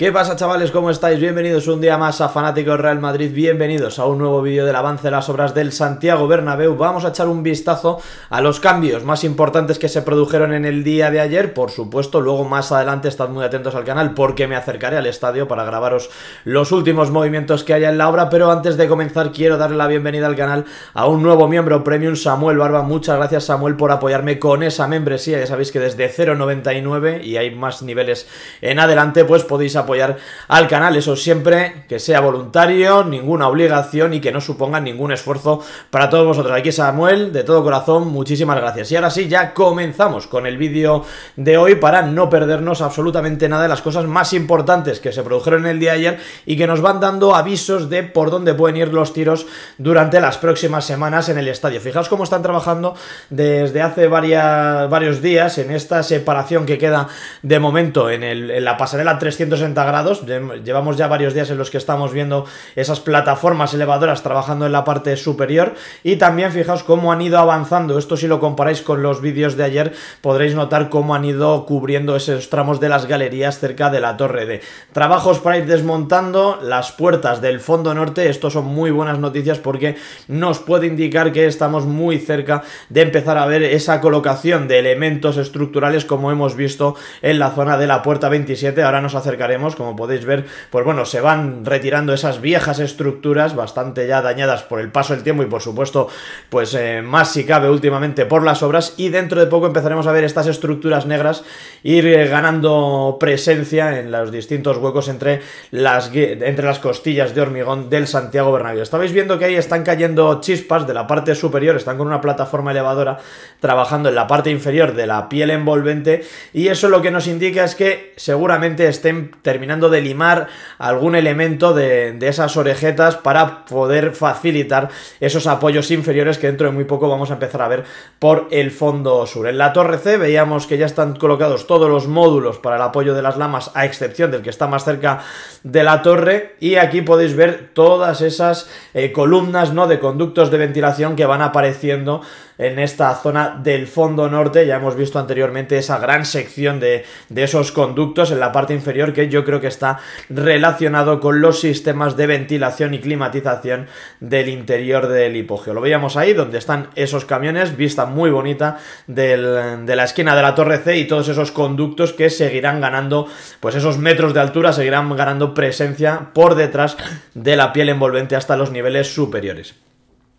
¿Qué pasa chavales? ¿Cómo estáis? Bienvenidos un día más a Fanáticos Real Madrid, bienvenidos a un nuevo vídeo del avance de las obras del Santiago Bernabéu. Vamos a echar un vistazo a los cambios más importantes que se produjeron en el día de ayer, por supuesto, luego más adelante estad muy atentos al canal porque me acercaré al estadio para grabaros los últimos movimientos que haya en la obra, pero antes de comenzar quiero darle la bienvenida al canal a un nuevo miembro premium, Samuel Barba. Muchas gracias Samuel por apoyarme con esa membresía, ya sabéis que desde 0,99 y hay más niveles en adelante, pues podéis apoyar apoyar al canal. Eso siempre que sea voluntario, ninguna obligación y que no suponga ningún esfuerzo para todos vosotros. Aquí Samuel, de todo corazón, muchísimas gracias. Y ahora sí, ya comenzamos con el vídeo de hoy para no perdernos absolutamente nada de las cosas más importantes que se produjeron el día ayer y que nos van dando avisos de por dónde pueden ir los tiros durante las próximas semanas en el estadio. Fijaos cómo están trabajando desde hace varias, varios días en esta separación que queda de momento en, el, en la pasarela 360 grados. Llevamos ya varios días en los que estamos viendo esas plataformas elevadoras trabajando en la parte superior y también fijaos cómo han ido avanzando. Esto si lo comparáis con los vídeos de ayer podréis notar cómo han ido cubriendo esos tramos de las galerías cerca de la torre de Trabajos para ir desmontando las puertas del fondo norte. Esto son muy buenas noticias porque nos puede indicar que estamos muy cerca de empezar a ver esa colocación de elementos estructurales como hemos visto en la zona de la puerta 27. Ahora nos acercaremos como podéis ver, pues bueno, se van retirando esas viejas estructuras bastante ya dañadas por el paso del tiempo y por supuesto, pues eh, más si cabe últimamente por las obras y dentro de poco empezaremos a ver estas estructuras negras ir eh, ganando presencia en los distintos huecos entre las, entre las costillas de hormigón del Santiago Bernabéu. Estabais viendo que ahí están cayendo chispas de la parte superior, están con una plataforma elevadora trabajando en la parte inferior de la piel envolvente y eso lo que nos indica es que seguramente estén terminando de limar algún elemento de, esas orejetas para poder facilitar esos apoyos inferiores que dentro de muy poco vamos a empezar a ver por el fondo sur. En la torre C veíamos que ya están colocados todos los módulos para el apoyo de las lamas a excepción del que está más cerca de la torre y aquí podéis ver todas esas eh, columnas ¿no? de conductos de ventilación que van apareciendo en esta zona del fondo norte. Ya hemos visto anteriormente esa gran sección de, esos conductos en la parte inferior que yo creo que está relacionado con los sistemas de ventilación y climatización del interior del hipogeo. Lo veíamos ahí donde están esos camiones, vista muy bonita de la esquina de la torre C y todos esos conductos que seguirán ganando, pues esos metros de altura seguirán ganando presencia por detrás de la piel envolvente hasta los niveles superiores.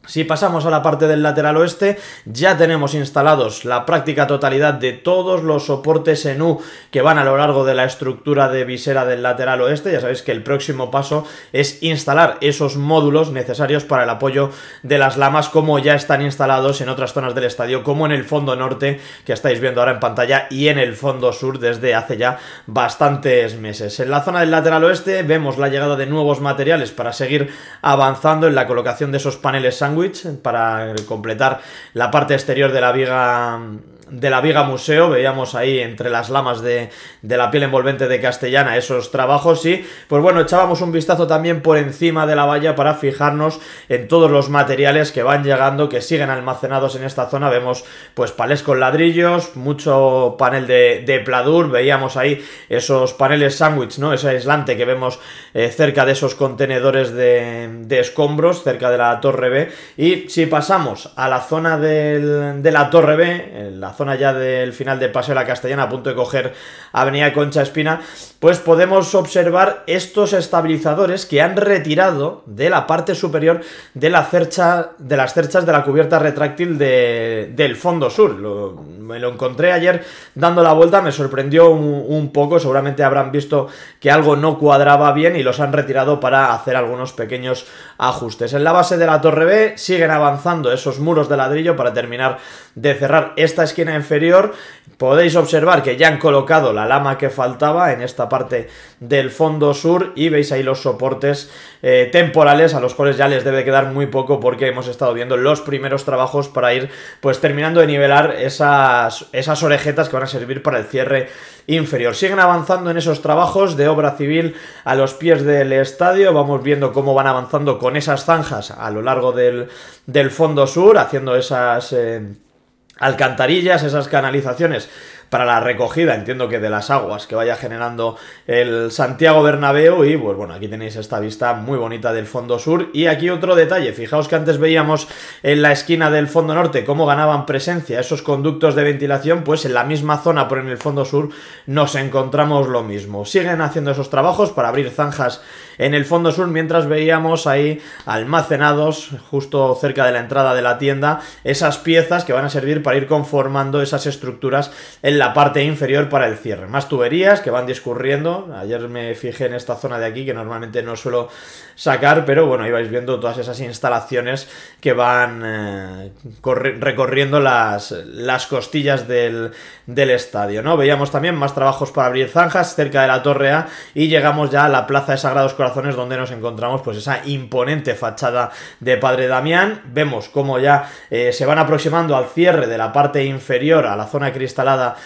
Si pasamos a la parte del lateral oeste, ya tenemos instalados la práctica totalidad de todos los soportes en U que van a lo largo de la estructura de visera del lateral oeste. Ya sabéis que el próximo paso es instalar esos módulos necesarios para el apoyo de las lamas como ya están instalados en otras zonas del estadio, como en el fondo norte que estáis viendo ahora en pantalla y en el fondo sur desde hace ya bastantes meses. En la zona del lateral oeste vemos la llegada de nuevos materiales para seguir avanzando en la colocación de esos paneles para completar la parte exterior de la viga de la Viga Museo, veíamos ahí entre las lamas de, de, la piel envolvente de Castellana esos trabajos y pues bueno, echábamos un vistazo también por encima de la valla para fijarnos en todos los materiales que van llegando, que siguen almacenados en esta zona, vemos pues palés con ladrillos, mucho panel de, de pladur, veíamos ahí esos paneles sándwich, ¿no? Ese aislante que vemos eh, cerca de esos contenedores de, de, escombros, cerca de la Torre B y si pasamos a la zona del, de la Torre B, la zona allá del final de Paseo de la Castellana, a punto de coger Avenida Concha Espina, pues podemos observar estos estabilizadores que han retirado de la parte superior de, la cercha, de las cerchas de la cubierta retráctil del fondo sur. me lo encontré ayer dando la vuelta, me sorprendió un poco, seguramente habrán visto que algo no cuadraba bien y los han retirado para hacer algunos pequeños ajustes. En la base de la torre B siguen avanzando esos muros de ladrillo para terminar de cerrar esta esquina inferior podéis observar que ya han colocado la lama que faltaba en esta parte del fondo sur y veis ahí los soportes eh, temporales a los cuales ya les debe quedar muy poco porque hemos estado viendo los primeros trabajos para ir pues terminando de nivelar esas, esas orejetas que van a servir para el cierre inferior. Siguen avanzando en esos trabajos de obra civil a los pies del estadio, vamos viendo cómo van avanzando con esas zanjas a lo largo del, del fondo sur, haciendo esas... Eh, alcantarillas, esas canalizaciones para la recogida, entiendo que de las aguas que vaya generando el Santiago Bernabéu y pues bueno, aquí tenéis esta vista muy bonita del fondo sur y aquí otro detalle, fijaos que antes veíamos en la esquina del fondo norte cómo ganaban presencia esos conductos de ventilación, pues en la misma zona por en el fondo sur nos encontramos lo mismo. Siguen haciendo esos trabajos para abrir zanjas en el fondo sur mientras veíamos ahí almacenados justo cerca de la entrada de la tienda esas piezas que van a servir para ir conformando esas estructuras en la la parte inferior para el cierre. Más tuberías que van discurriendo. Ayer me fijé en esta zona de aquí que normalmente no suelo sacar, pero bueno, ahí vais viendo todas esas instalaciones que van eh, recorriendo las, las costillas del, del, estadio. ¿no? Veíamos también más trabajos para abrir zanjas cerca de la Torre A y llegamos ya a la Plaza de Sagrados Corazones donde nos encontramos pues esa imponente fachada de Padre Damián. Vemos cómo ya eh, se van aproximando al cierre de la parte inferior a la zona cristalada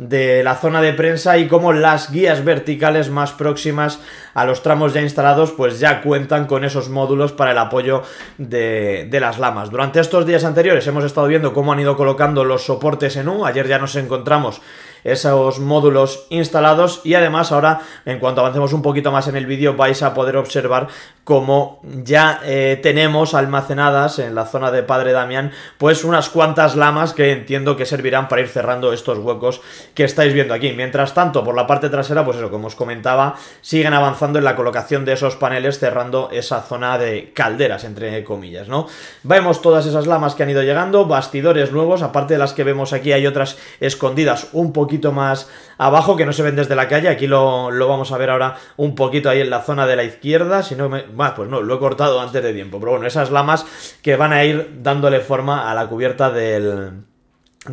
de la zona de prensa y cómo las guías verticales más próximas a los tramos ya instalados pues ya cuentan con esos módulos para el apoyo de, las lamas. Durante estos días anteriores hemos estado viendo cómo han ido colocando los soportes en U, ayer ya nos encontramos esos módulos instalados y además ahora en cuanto avancemos un poquito más en el vídeo vais a poder observar cómo ya eh, tenemos almacenadas en la zona de Padre Damián pues unas cuantas lamas que entiendo que servirán para ir cerrando estos huecos que estáis viendo aquí. Mientras tanto, por la parte trasera, pues eso, como os comentaba, siguen avanzando en la colocación de esos paneles cerrando esa zona de calderas, entre comillas, ¿no? Vemos todas esas lamas que han ido llegando, bastidores nuevos, aparte de las que vemos aquí hay otras escondidas un poquito más abajo que no se ven desde la calle, aquí lo, vamos a ver ahora un poquito ahí en la zona de la izquierda, si no me... pues no, lo he cortado antes de tiempo, pero bueno, esas lamas que van a ir dándole forma a la cubierta del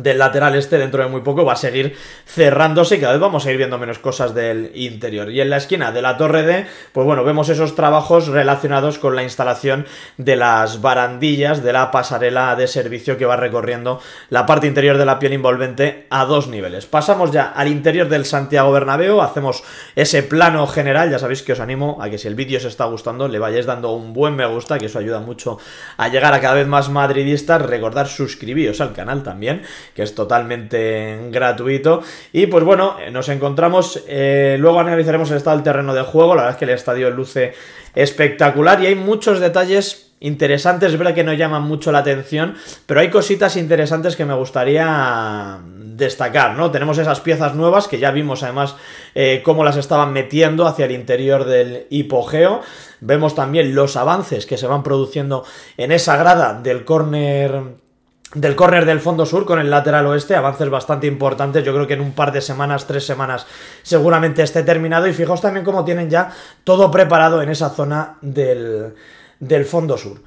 del lateral este dentro de muy poco va a seguir cerrándose y cada vez vamos a ir viendo menos cosas del interior. Y en la esquina de la torre D, pues bueno, vemos esos trabajos relacionados con la instalación de las barandillas de la pasarela de servicio que va recorriendo la parte interior de la piel envolvente a dos niveles. Pasamos ya al interior del Santiago Bernabéu, hacemos ese plano general, ya sabéis que os animo a que si el vídeo os está gustando le vayáis dando un buen me gusta, que eso ayuda mucho a llegar a cada vez más madridistas, recordar suscribiros al canal también que es totalmente gratuito. Y pues bueno, eh, nos encontramos, eh, luego analizaremos el estado del terreno de juego, la verdad es que el estadio luce espectacular y hay muchos detalles interesantes, es verdad que no llaman mucho la atención, pero hay cositas interesantes que me gustaría destacar, ¿no? Tenemos esas piezas nuevas que ya vimos además eh, cómo las estaban metiendo hacia el interior del hipogeo, vemos también los avances que se van produciendo en esa grada del córner del córner del fondo sur con el lateral oeste, avances bastante importantes, yo creo que en un par de semanas, tres semanas seguramente esté terminado y fijos también cómo tienen ya todo preparado en esa zona del, del fondo sur.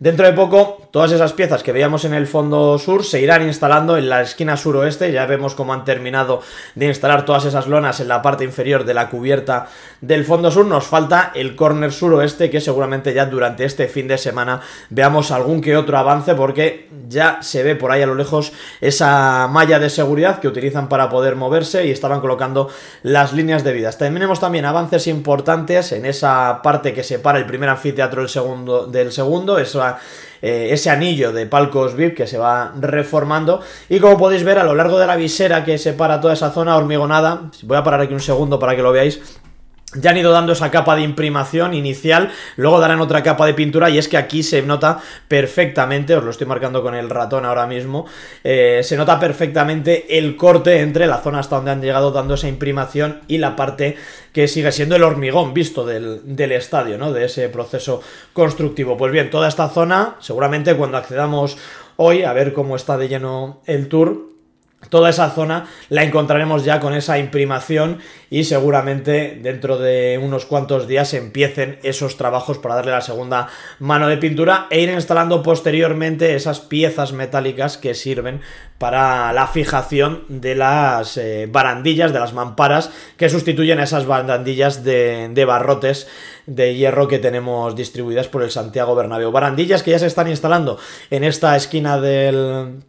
Dentro de poco, todas esas piezas que veíamos en el fondo sur se irán instalando en la esquina suroeste. Ya vemos cómo han terminado de instalar todas esas lonas en la parte inferior de la cubierta del fondo sur. Nos falta el corner suroeste, que seguramente ya durante este fin de semana veamos algún que otro avance, porque ya se ve por ahí a lo lejos esa malla de seguridad que utilizan para poder moverse y estaban colocando las líneas de vidas. Tenemos también avances importantes en esa parte que separa el primer anfiteatro del segundo, del segundo eh, ese anillo de palcos VIP que se va reformando. Y como podéis ver, a lo largo de la visera que separa toda esa zona hormigonada, voy a parar aquí un segundo para que lo veáis, ya han ido dando esa capa de imprimación inicial, luego darán otra capa de pintura y es que aquí se nota perfectamente, os lo estoy marcando con el ratón ahora mismo, eh, se nota perfectamente el corte entre la zona hasta donde han llegado dando esa imprimación y la parte que sigue siendo el hormigón visto del, del estadio, ¿no? De ese proceso constructivo. Pues bien, toda esta zona, seguramente cuando accedamos hoy a ver cómo está de lleno el tour, Toda esa zona la encontraremos ya con esa imprimación y seguramente dentro de unos cuantos días empiecen esos trabajos para darle la segunda mano de pintura e ir instalando posteriormente esas piezas metálicas que sirven para la fijación de las eh, barandillas, de las mamparas que sustituyen a esas barandillas de, de barrotes de hierro que tenemos distribuidas por el Santiago Bernabéu. Barandillas que ya se están instalando en esta esquina del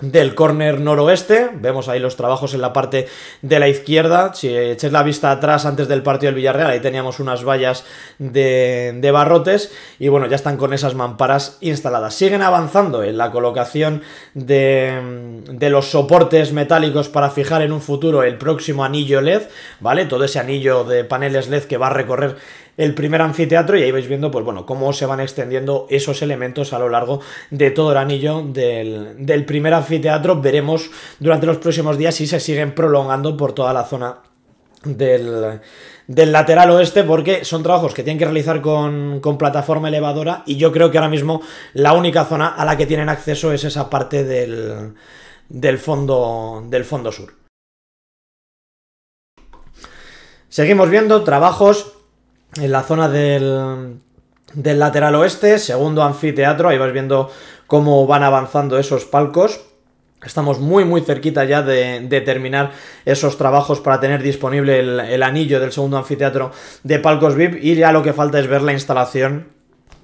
del córner noroeste. Vemos ahí los trabajos en la parte de la izquierda. Si eches la vista atrás antes del partido del Villarreal, ahí teníamos unas vallas de, barrotes. Y bueno, ya están con esas mamparas instaladas. Siguen avanzando en la colocación de, de los soportes metálicos para fijar en un futuro el próximo anillo LED, ¿vale? Todo ese anillo de paneles LED que va a recorrer el primer anfiteatro y ahí vais viendo, pues bueno, cómo se van extendiendo esos elementos a lo largo de todo el anillo del, primer anfiteatro. Veremos durante los próximos días si se siguen prolongando por toda la zona del, lateral oeste porque son trabajos que tienen que realizar con, plataforma elevadora y yo creo que ahora mismo la única zona a la que tienen acceso es esa parte del, del, fondo, del fondo sur. Seguimos viendo trabajos en la zona del, del lateral oeste, segundo anfiteatro, ahí vas viendo cómo van avanzando esos palcos. Estamos muy muy cerquita ya de, de, terminar esos trabajos para tener disponible el, el anillo del segundo anfiteatro de Palcos VIP y ya lo que falta es ver la instalación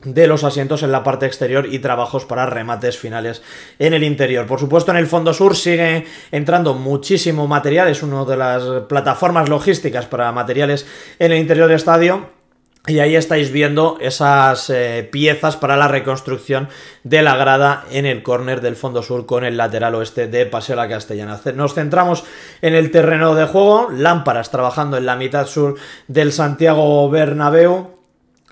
de los asientos en la parte exterior y trabajos para remates finales en el interior. Por supuesto, en el fondo sur sigue entrando muchísimo material, es una de las plataformas logísticas para materiales en el interior del estadio y ahí estáis viendo esas eh, piezas para la reconstrucción de la grada en el córner del fondo sur con el lateral oeste de Paseo la Castellana. Nos centramos en el terreno de juego, lámparas trabajando en la mitad sur del Santiago Bernabéu,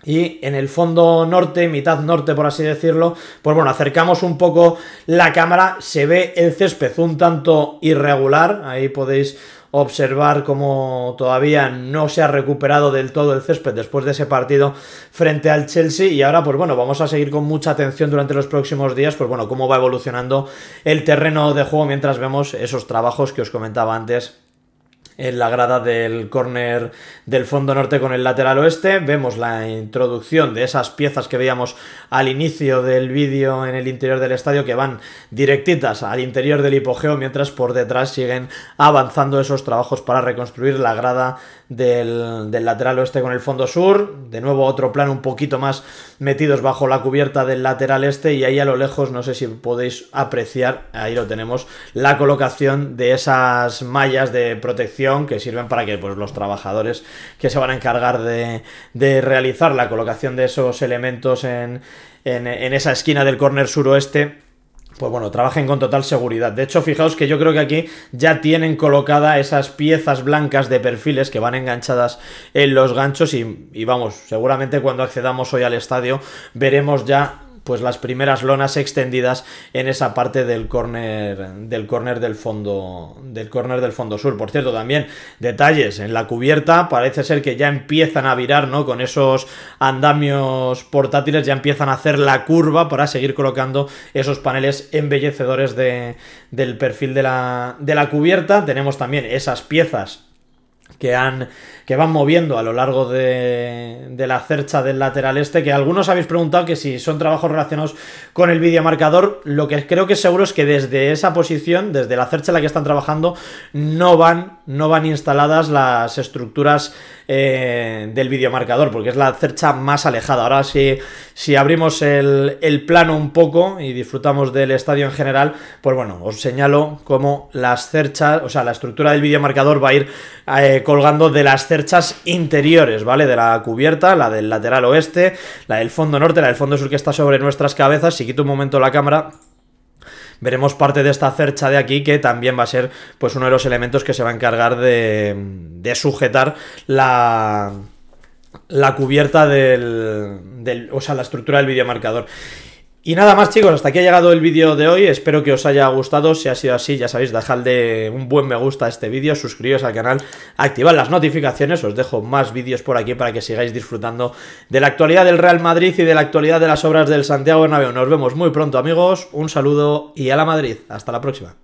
y en el fondo norte, mitad norte por así decirlo, pues bueno, acercamos un poco la cámara, se ve el césped un tanto irregular, ahí podéis observar cómo todavía no se ha recuperado del todo el césped después de ese partido frente al Chelsea y ahora pues bueno, vamos a seguir con mucha atención durante los próximos días, pues bueno, cómo va evolucionando el terreno de juego mientras vemos esos trabajos que os comentaba antes en la grada del córner del fondo norte con el lateral oeste. Vemos la introducción de esas piezas que veíamos al inicio del vídeo en el interior del estadio que van directitas al interior del hipogeo, mientras por detrás siguen avanzando esos trabajos para reconstruir la grada del, del lateral oeste con el fondo sur. De nuevo otro plan un poquito más metidos bajo la cubierta del lateral este y ahí a lo lejos, no sé si podéis apreciar, ahí lo tenemos, la colocación de esas mallas de protección que sirven para que pues, los trabajadores que se van a encargar de, de realizar la colocación de esos elementos en, en, esa esquina del córner suroeste pues bueno, trabajen con total seguridad. De hecho, fijaos que yo creo que aquí ya tienen colocada esas piezas blancas de perfiles que van enganchadas en los ganchos y, y vamos, seguramente cuando accedamos hoy al estadio veremos ya pues las primeras lonas extendidas en esa parte del corner, del corner del fondo del corner del fondo sur. Por cierto, también detalles en la cubierta, parece ser que ya empiezan a virar, ¿no? Con esos andamios portátiles ya empiezan a hacer la curva para seguir colocando esos paneles embellecedores del perfil de la, de la cubierta. Tenemos también esas piezas que, han, que van moviendo a lo largo de, la cercha del lateral este, que algunos habéis preguntado que si son trabajos relacionados con el videomarcador, lo que creo que seguro es que desde esa posición, desde la cercha en la que están trabajando, no van, no van instaladas las estructuras eh, del videomarcador, porque es la cercha más alejada. Ahora si, si abrimos el, plano un poco y disfrutamos del estadio en general, pues bueno, os señalo cómo las cerchas, o sea, la estructura del videomarcador va a ir... Eh, colgando de las cerchas interiores, ¿vale? De la cubierta, la del lateral oeste, la del fondo norte, la del fondo sur que está sobre nuestras cabezas. Si quito un momento la cámara, veremos parte de esta cercha de aquí que también va a ser pues uno de los elementos que se va a encargar de, sujetar la, la cubierta del, del, o sea, la estructura del videomarcador. Y nada más chicos, hasta aquí ha llegado el vídeo de hoy, espero que os haya gustado, si ha sido así ya sabéis, dejadle un buen me gusta a este vídeo, suscribiros al canal, activad las notificaciones, os dejo más vídeos por aquí para que sigáis disfrutando de la actualidad del Real Madrid y de la actualidad de las obras del Santiago Bernabéu. Nos vemos muy pronto amigos, un saludo y a la Madrid, hasta la próxima.